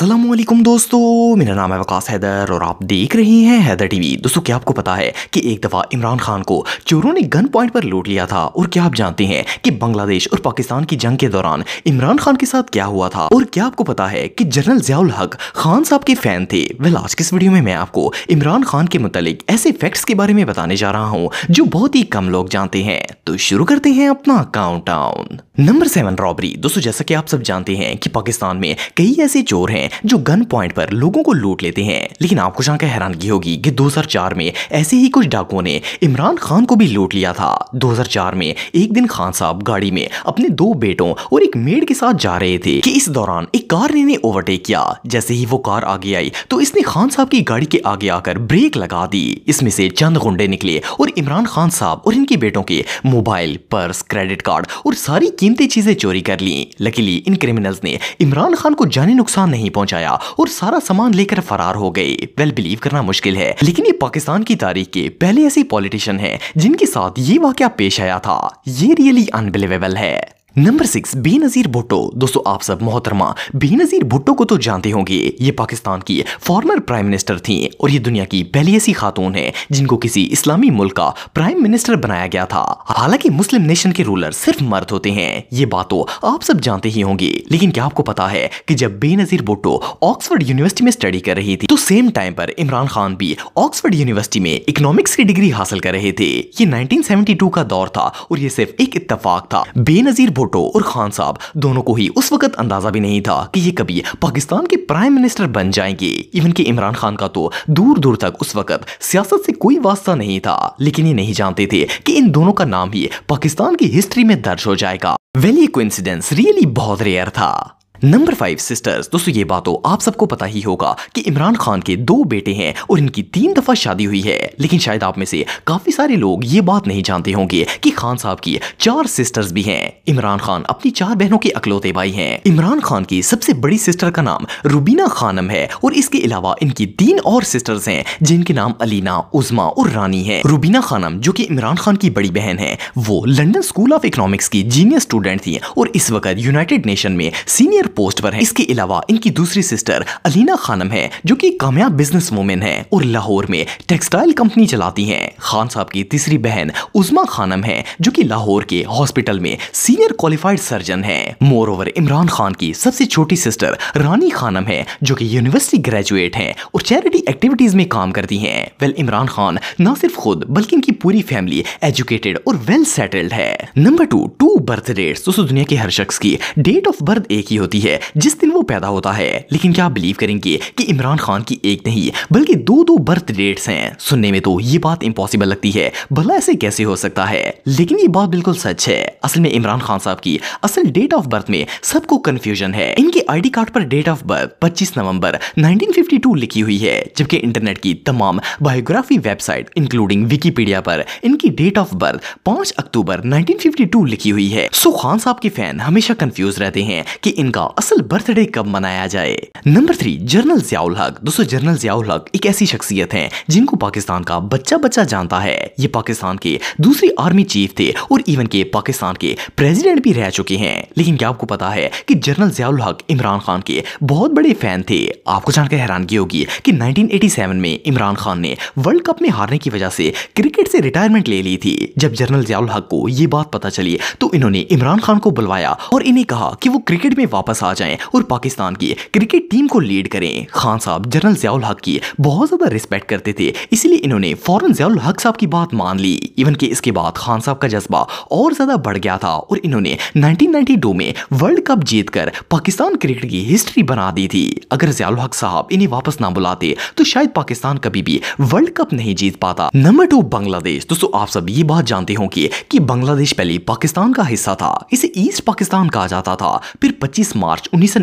असलम दोस्तों मेरा नाम है वकास हैदर और आप देख रहे हैं हैदर टीवी दोस्तों क्या आपको पता है कि एक दफ़ा इमरान खान को चोरों ने गन पॉइंट पर लूट लिया था और क्या आप जानते हैं कि बांग्लादेश और पाकिस्तान की जंग के दौरान इमरान खान के साथ क्या हुआ था और क्या आपको पता है कि जनरल जियाउल हक खान साहब के फैन थे वह आज के इस वीडियो में मैं आपको इमरान खान के मुतालिक ऐसे फैक्ट्स के बारे में बताने जा रहा हूँ जो बहुत ही कम लोग जानते हैं तो शुरू करते हैं अपना काउंट नंबर सेवन रॉबरी दोस्तों जैसा कि आप सब जानते हैं कि पाकिस्तान में कई ऐसे चोर हैं हैं जो गन पॉइंट पर लोगों को लूट लेते हैं लेकिन आपको जानकर हैरानगी होगी कि 2004 में ऐसे ही कुछ डाकुओं ने इमरान खान को भी लूट लिया था 2004 में एक दिन खान साहब गाड़ी में अपने दो बेटों और एक मेड के साथ जा रहे थे कि इस दौरान एक कार ने इन्हें ओवरटेक किया जैसे ही वो कार आगे आई तो इसने खान साहब की गाड़ी के आगे आकर ब्रेक लगा दी इसमें से चंद गुंडे निकले और इमरान खान साहब और इनके बेटों के मोबाइल पर्स क्रेडिट कार्ड और सारी कीमती चीजें चोरी कर ली लकीली इन क्रिमिनल्स ने इमरान खान को जानी नुकसान नहीं नहीं पहुंचाया और सारा सामान लेकर फरार हो गई वेल बिलीव करना मुश्किल है लेकिन ये पाकिस्तान की तारीख के पहले ऐसे पॉलिटिशियन है जिनके साथ ये वाक्य पेश आया था ये रियली अनबिलीवेबल है नंबर सिक्स बेनजीर भुट्टो दोस्तों आप सब मोहतरमा बेनजीर भुट्टो को तो जानते होंगे ये पाकिस्तान की फॉर्मर प्राइम मिनिस्टर थी और ये दुनिया की पहली ऐसी खातून है जिनको किसी इस्लामी मुल्क का प्राइम मिनिस्टर बनाया गया था हालांकि मुस्लिम नेशन के रूलर सिर्फ मर्द होते हैं ये बात तो आप सब जानते ही होंगे लेकिन क्या आपको पता है की जब बेनजीर भुट्टो ऑक्सफर्ड यूनिवर्सिटी में स्टडी कर रही थी तो सेम टाइम पर इमरान खान भी ऑक्सफर्ड यूनिवर्सिटी में इकोनॉमिक्स की डिग्री हासिल कर रहे थे ये नाइनटीन का दौर था और ये सिर्फ एक इतफाक था बेनजीर भुट्टो भुट्टो और खान साहब दोनों को ही उस वक्त अंदाजा भी नहीं था कि ये कभी पाकिस्तान के प्राइम मिनिस्टर बन जाएंगे इवन कि इमरान खान का तो दूर दूर तक उस वक्त सियासत से कोई वास्ता नहीं था लेकिन ये नहीं जानते थे कि इन दोनों का नाम ही पाकिस्तान की हिस्ट्री में दर्ज हो जाएगा वेली कोइंसिडेंस रियली बहुत रेयर था नंबर फाइव सिस्टर्स दोस्तों ये बात तो आप सबको पता ही होगा कि इमरान खान के दो बेटे हैं और इनकी तीन दफा शादी हुई है लेकिन शायद आप में से काफी सारे लोग ये बात नहीं जानते होंगे कि खान साहब की चार सिस्टर्स भी हैं इमरान खान अपनी चार बहनों के अकलौते भाई हैं इमरान खान की सबसे बड़ी सिस्टर का नाम रूबीना खानम है और इसके अलावा इनकी तीन और सिस्टर्स है जिनके नाम अलीना उजमा और रानी है रूबीना खानम जो की इमरान खान की बड़ी बहन है वो लंडन स्कूल ऑफ इकोनॉमिक्स की जीनियर स्टूडेंट थी और इस वक्त यूनाइटेड नेशन में सीनियर ट्विटर पोस्ट पर हैं इसके अलावा इनकी दूसरी सिस्टर अलीना खानम है जो कि कामयाब बिजनेस वूमेन है और लाहौर में टेक्सटाइल कंपनी चलाती है खान साहब की तीसरी बहन उजमा खानम है जो की लाहौर के हॉस्पिटल में सीनियर क्वालिफाइड सर्जन है मोर ओवर इमरान खान की सबसे छोटी सिस्टर रानी खानम है जो कि यूनिवर्सिटी ग्रेजुएट हैं और चैरिटी एक्टिविटीज में काम करती हैं वेल इमरान खान न सिर्फ खुद बल्कि इनकी पूरी फैमिली एजुकेटेड और वेल सेटल्ड है number two two birth dates दोस्तों दुनिया के हर शख्स की डेट ऑफ बर्थ एक ही होती होती है जिस दिन वो पैदा होता है लेकिन क्या आप बिलीव करेंगे कि इमरान खान की एक नहीं बल्कि दो दो बर्थ डेट्स हैं सुनने में तो ये बात इम्पॉसिबल लगती है भला ऐसे कैसे हो सकता है लेकिन ये बात बिल्कुल सच है असल में इमरान खान साहब की असल डेट ऑफ बर्थ में सबको कन्फ्यूजन है इनके आई कार्ड पर डेट ऑफ बर्थ पच्चीस नवम्बर नाइनटीन लिखी हुई है जबकि इंटरनेट की तमाम बायोग्राफी वेबसाइट इंक्लूडिंग विकीपीडिया पर इनकी डेट ऑफ बर्थ पांच अक्टूबर नाइनटीन लिखी हुई है सो खान साहब के फैन हमेशा कंफ्यूज रहते हैं कि इनका बताओ असल बर्थडे कब मनाया जाए नंबर थ्री जनरल जियाउल हक दोस्तों जनरल जियाउल हक एक ऐसी शख्सियत हैं जिनको पाकिस्तान का बच्चा बच्चा जानता है ये पाकिस्तान के दूसरी आर्मी चीफ थे और इवन के पाकिस्तान के प्रेसिडेंट भी रह चुके हैं लेकिन क्या आपको पता है कि जनरल जियाउल हक इमरान खान के बहुत बड़े फैन थे आपको जानकर हैरानगी होगी कि 1987 में इमरान खान ने वर्ल्ड कप में हारने की वजह से क्रिकेट से रिटायरमेंट ले ली थी जब जनरल जियाउल हक को ये बात पता चली तो इन्होंने इमरान खान को बुलवाया और इन्हें कहा कि वो क्रिकेट में वापस वापस आ जाएं और पाकिस्तान की क्रिकेट टीम को लीड करें खान साहब जनरल जयाल हक की बहुत ज़्यादा रिस्पेक्ट करते थे इसलिए इन्होंने फ़ौरन जयाल हक साहब की बात मान ली इवन कि इसके बाद खान साहब का जज्बा और ज़्यादा बढ़ गया था और इन्होंने नाइनटीन में वर्ल्ड कप जीत पाकिस्तान क्रिकेट की हिस्ट्री बना दी थी अगर जयाल हक साहब इन्हें वापस ना बुलाते तो शायद पाकिस्तान कभी भी वर्ल्ड कप नहीं जीत पाता नंबर टू बांग्लादेश दोस्तों आप सब ये बात जानते हो कि बांग्लादेश पहले पाकिस्तान का हिस्सा था इसे ईस्ट पाकिस्तान कहा जाता था फिर पच्चीस मार्च उन्नीस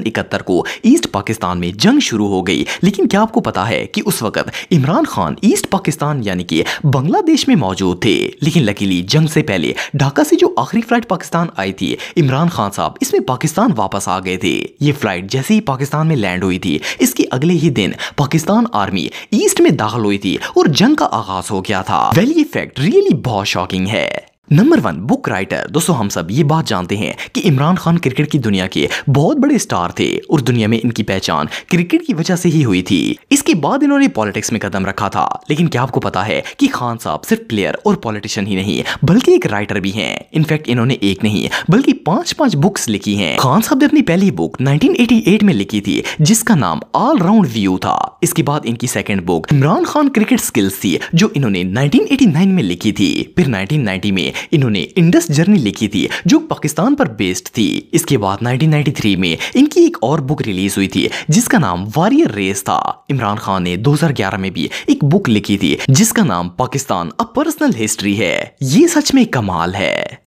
को ईस्ट पाकिस्तान में जंग शुरू हो गई लेकिन क्या आपको पता है कि उस वक्त इमरान खान ईस्ट पाकिस्तान यानी कि बांग्लादेश में मौजूद थे लेकिन लकीली जंग से पहले ढाका से जो आखिरी फ्लाइट पाकिस्तान आई थी इमरान खान साहब इसमें पाकिस्तान वापस आ गए थे ये फ्लाइट जैसे ही पाकिस्तान में लैंड हुई थी इसके अगले ही दिन पाकिस्तान आर्मी ईस्ट में दाखिल हुई थी और जंग का आगाज हो गया था वेल ये फैक्ट रियली बहुत शॉकिंग है नंबर वन बुक राइटर दोस्तों हम सब ये बात जानते हैं कि इमरान खान क्रिकेट की दुनिया के बहुत बड़े स्टार थे और दुनिया में इनकी पहचान क्रिकेट की वजह से ही हुई थी इसके बाद इन्होंने पॉलिटिक्स में कदम रखा था लेकिन क्या आपको पता है कि खान साहब सिर्फ प्लेयर और पॉलिटिशियन ही नहीं बल्कि एक राइटर भी है इनफैक्ट इन्होंने एक नहीं बल्कि पांच पांच बुक्स लिखी है खान साहब ने अपनी पहली बुक नाइनटीन में लिखी थी जिसका नाम ऑल राउंड व्यू था इसके बाद इनकी second book Imran Khan cricket skills थी जो इन्होंने नाइनटीन में लिखी थी फिर नाइनटीन में इन्होंने इंडस जर्नी लिखी थी जो पाकिस्तान पर बेस्ड थी इसके बाद 1993 में इनकी एक और बुक रिलीज हुई थी जिसका नाम वारियर रेस था इमरान खान ने 2011 में भी एक बुक लिखी थी जिसका नाम पाकिस्तान अ पर्सनल हिस्ट्री है ये सच में कमाल है